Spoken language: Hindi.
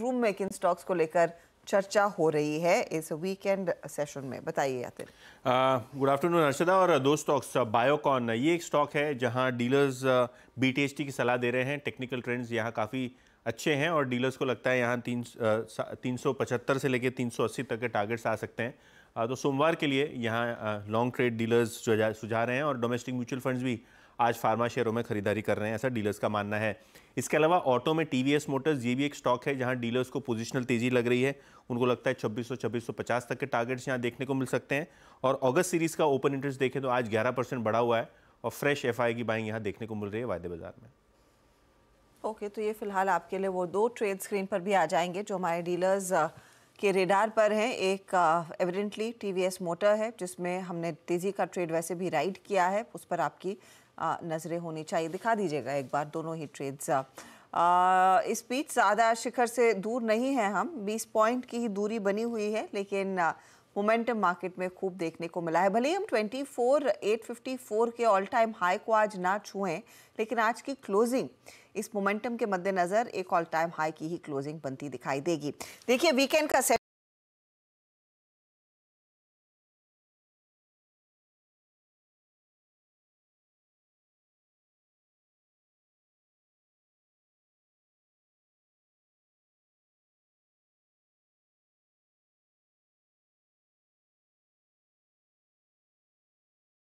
रूम मेकिंग स्टॉक्स को लेकर चर्चा हो रही है इस वीकेंड सेशन में बताइए आतिर गुड आफ्टरनून अर्शदा और दो स्टॉक्स बायोकॉन ये एक स्टॉक है जहां डीलर्स बी की सलाह दे रहे हैं टेक्निकल ट्रेंड्स यहां काफ़ी अच्छे हैं और डीलर्स को लगता है यहाँ तीन तीन से लेकर तीन तक के टारगेट्स आ सकते हैं तो सोमवार के लिए यहाँ लॉन्ग ट्रेड डीलर्स सुझा रहे हैं और डोमेस्टिक म्यूचुअल फंड्स भी आज फार्मा शेयरों में खरीदारी कर रहे हैं ऐसा डीलर्स का मानना है इसके अलावा ऑटो में टी मोटर्स ये भी एक स्टॉक है जहाँ डीलर्स को पोजिशनल तेजी लग रही है उनको लगता है छब्बीस सौ छब्बीस सौ पचास तक के टारगेट्स यहाँ देखने को मिल सकते हैं और अगस्त सीरीज़ का ओपन इंटरेस्ट देखें तो आज ग्यारह परसेंट बढ़ा हुआ है और फ्रेश एफ की बाइंग यहाँ देखने को मिल रही है वायदे बाजार में ओके okay, तो ये फिलहाल आपके लिए वो दो ट्रेड स्क्रीन पर भी आ जाएंगे जो हमारे डीलर्स के रेडार पर हैं एक एविडेंटली टीवीएस मोटर है जिसमें हमने तेज़ी का ट्रेड वैसे भी राइड किया है उस पर आपकी नज़रें होनी चाहिए दिखा दीजिएगा एक बार दोनों ही ट्रेड्स इस बीच ज़्यादा शिखर से दूर नहीं है हम 20 पॉइंट की ही दूरी बनी हुई है लेकिन मोमेंटम मार्केट में खूब देखने को मिला है भले ही हम 24 854 के ऑल टाइम हाई को आज ना छुएं लेकिन आज की क्लोजिंग इस मोमेंटम के मद्देनज़र एक ऑल टाइम हाई की ही क्लोजिंग बनती दिखाई देगी देखिए वीकेंड का